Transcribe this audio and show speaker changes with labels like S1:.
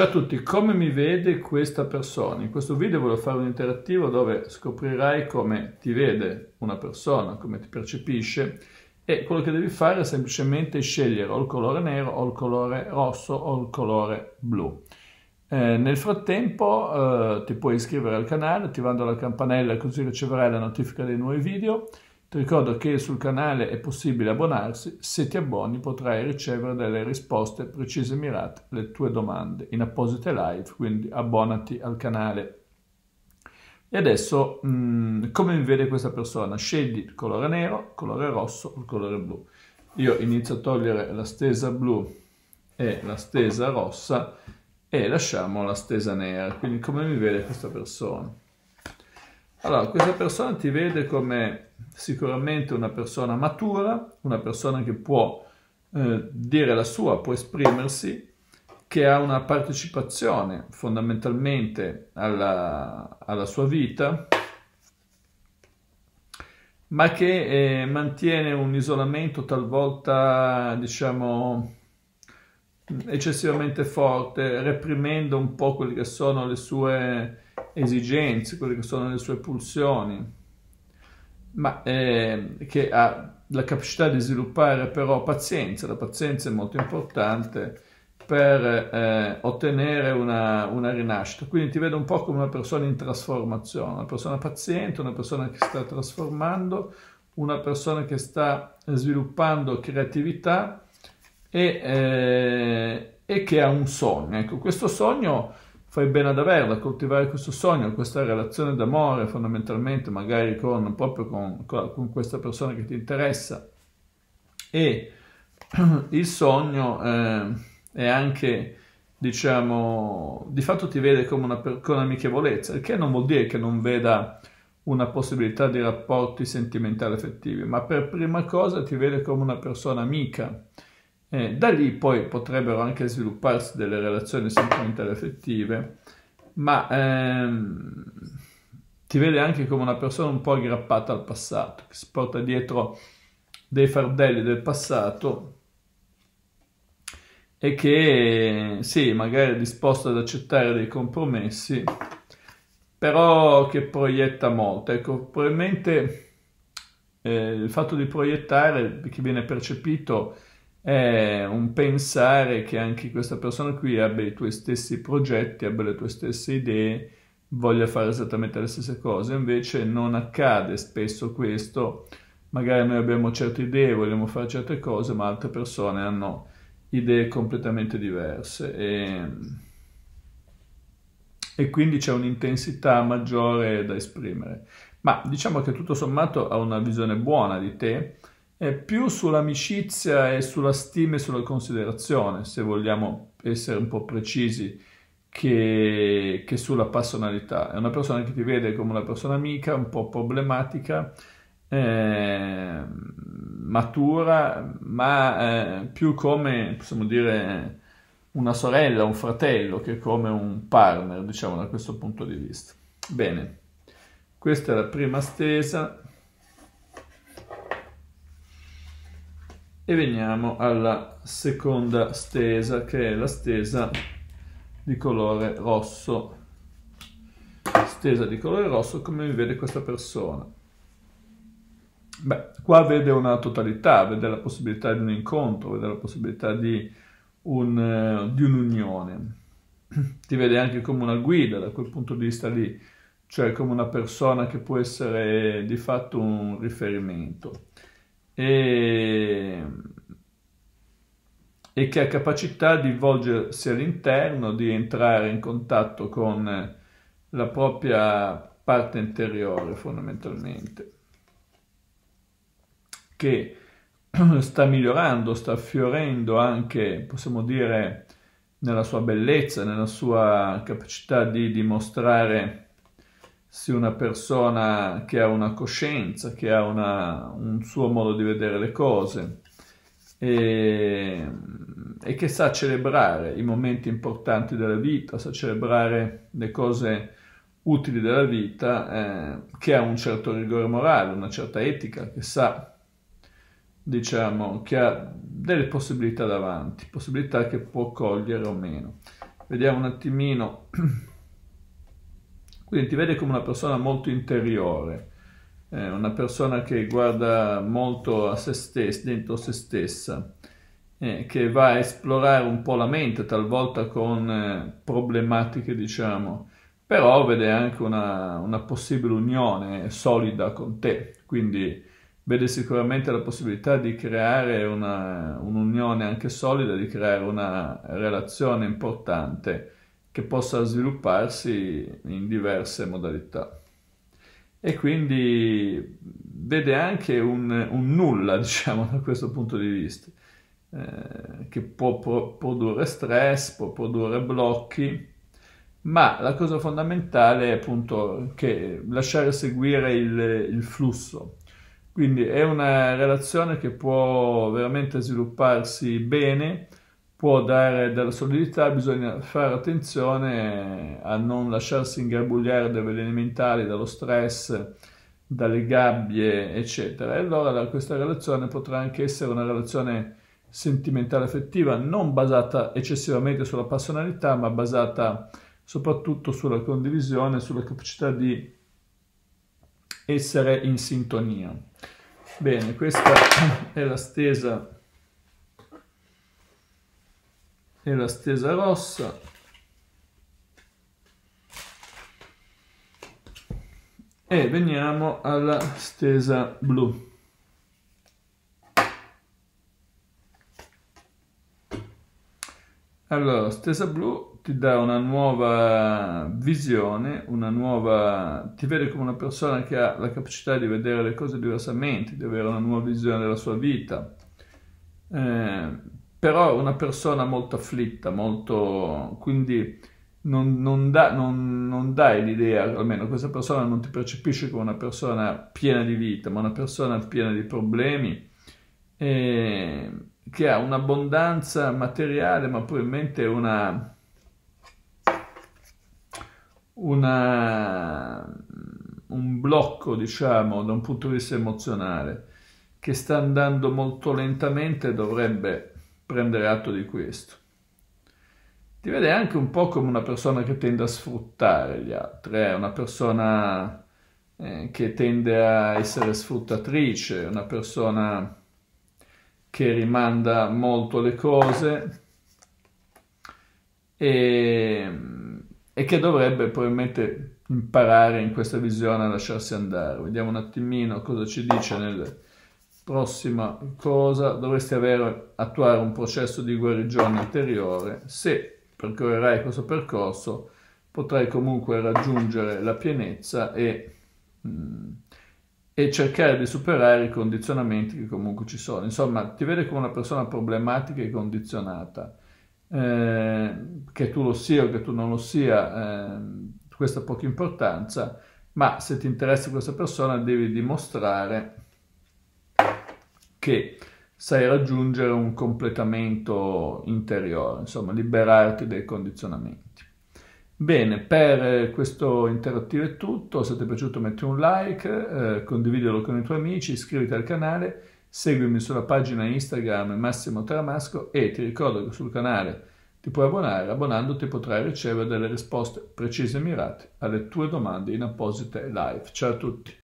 S1: Ciao a tutti, come mi vede questa persona? In questo video voglio fare un interattivo dove scoprirai come ti vede una persona, come ti percepisce e quello che devi fare è semplicemente scegliere o il colore nero o il colore rosso o il colore blu. Eh, nel frattempo eh, ti puoi iscrivere al canale attivando la campanella così riceverai la notifica dei nuovi video ti ricordo che sul canale è possibile abbonarsi, se ti abboni potrai ricevere delle risposte precise e mirate alle tue domande in apposite live, quindi abbonati al canale. E adesso mh, mm, come mi vede questa persona? Scegli il colore nero, il colore rosso o il colore blu. Io inizio a togliere la stesa blu e la stesa rossa e lasciamo la stesa nera, quindi come mi vede questa persona? Allora, questa persona ti vede come sicuramente una persona matura, una persona che può eh, dire la sua, può esprimersi, che ha una partecipazione fondamentalmente alla, alla sua vita, ma che eh, mantiene un isolamento talvolta, diciamo, eccessivamente forte, reprimendo un po' quelle che sono le sue esigenze, quelle che sono le sue pulsioni, ma eh, che ha la capacità di sviluppare però pazienza, la pazienza è molto importante per eh, ottenere una, una, rinascita. Quindi ti vedo un po' come una persona in trasformazione, una persona paziente, una persona che sta trasformando, una persona che sta sviluppando creatività e, eh, e che ha un sogno. Ecco, questo sogno fai bene ad averla, coltivare questo sogno, questa relazione d'amore fondamentalmente, magari con, proprio con, con questa persona che ti interessa. E il sogno eh, è anche, diciamo, di fatto ti vede come una, con amichevolezza, il che non vuol dire che non veda una possibilità di rapporti sentimentali effettivi, ma per prima cosa ti vede come una persona amica eh, da lì poi potrebbero anche svilupparsi delle relazioni sentimentali affettive, ma ehm, ti vede anche come una persona un po' aggrappata al passato, che si porta dietro dei fardelli del passato e che sì, magari è disposta ad accettare dei compromessi, però che proietta molto. Ecco, probabilmente eh, il fatto di proiettare che viene percepito è un pensare che anche questa persona qui abbia i tuoi stessi progetti, abbia le tue stesse idee, voglia fare esattamente le stesse cose, invece non accade spesso questo, magari noi abbiamo certe idee, vogliamo fare certe cose, ma altre persone hanno idee completamente diverse e, e quindi c'è un'intensità maggiore da esprimere. Ma diciamo che tutto sommato ha una visione buona di te, è più sull'amicizia e sulla stima e sulla considerazione, se vogliamo essere un po' precisi, che, che, sulla personalità. È una persona che ti vede come una persona amica, un po' problematica, eh, matura, ma eh, più come, possiamo dire, una sorella, un fratello, che come un partner, diciamo, da questo punto di vista. Bene, questa è la prima stesa. e veniamo alla seconda stesa che è la stesa di colore rosso stesa di colore rosso come vi vede questa persona beh qua vede una totalità vede la possibilità di un incontro vede la possibilità di eh, un'unione ti vede anche come una guida da quel punto di vista lì cioè come una persona che può essere di fatto un riferimento e e che ha capacità di volgersi all'interno, di entrare in contatto con eh, la propria parte interiore fondamentalmente, che sta migliorando, sta fiorendo anche, possiamo dire, nella sua bellezza, nella sua capacità di dimostrare se una persona che ha una coscienza, che ha una, un suo modo di vedere le cose. E e che sa celebrare i momenti importanti della vita, sa celebrare le cose utili della vita, eh, che ha un certo rigore morale, una certa etica, che sa, diciamo, che ha delle possibilità davanti, possibilità che può cogliere o meno. Vediamo un attimino. Quindi ti vede come una persona molto interiore, eh, una persona che guarda molto a se stessa, dentro se stessa, eh, che va a esplorare un po' la mente, talvolta con eh, problematiche, diciamo, però vede anche una, una, possibile unione solida con te, quindi vede sicuramente la possibilità di creare un'unione anche solida, di creare una relazione importante che possa svilupparsi in diverse modalità. E quindi vede anche un, un nulla, diciamo, da questo punto di vista eh, che può pro- produrre stress, può produrre blocchi, ma la cosa fondamentale è appunto che lasciare seguire il, il flusso. Quindi è una relazione che può veramente svilupparsi bene, può dare della solidità, bisogna fare attenzione a non lasciarsi ingarbugliare dai veleni mentali, dallo stress, dalle gabbie, eccetera. E allora questa relazione potrà anche essere una relazione sentimentale affettiva non basata eccessivamente sulla passionalità, ma basata soprattutto sulla condivisione, sulla capacità di essere in sintonia. Bene, questa è la stesa e la stesa rossa e veniamo alla stesa blu Allora, Stesa Blu ti dà una nuova visione, una nuova... ti vede come una persona che ha la capacità di vedere le cose diversamente, di avere una nuova visione della sua vita. Eh, però una persona molto afflitta, molto... quindi non, non, da, non, non dai l'idea, almeno questa persona non ti percepisce come una persona piena di vita, ma una persona piena di problemi. E che ha un'abbondanza materiale, ma probabilmente una, una, un blocco, diciamo, da un punto di vista emozionale, che sta andando molto lentamente dovrebbe prendere atto di questo. Ti vede anche un po' come una persona che tende a sfruttare gli altri, è eh? una persona eh, che tende a essere sfruttatrice, una persona che rimanda molto le cose e, e che dovrebbe probabilmente imparare in questa visione a lasciarsi andare. Vediamo un attimino cosa ci dice nel prossima cosa. Dovresti avere, attuare un processo di guarigione interiore. Se percorrerai questo percorso potrai comunque raggiungere la pienezza e... Mh, mm, e cercare di superare i condizionamenti che comunque ci sono. Insomma, ti vede come una persona problematica e condizionata. Eh, che tu lo sia o che tu non lo sia, eh, questa ha poca importanza, ma se ti interessa questa persona devi dimostrare che sai raggiungere un completamento interiore, insomma liberarti dai condizionamenti. Bene, per eh, questo interattivo è tutto, se ti è piaciuto metti un like, eh, condividilo con i tuoi amici, iscriviti al canale, seguimi sulla pagina Instagram Massimo Tramasco e ti ricordo che sul canale ti puoi abbonare, abbonandoti potrai ricevere delle risposte precise e mirate alle tue domande in apposite live. Ciao a tutti!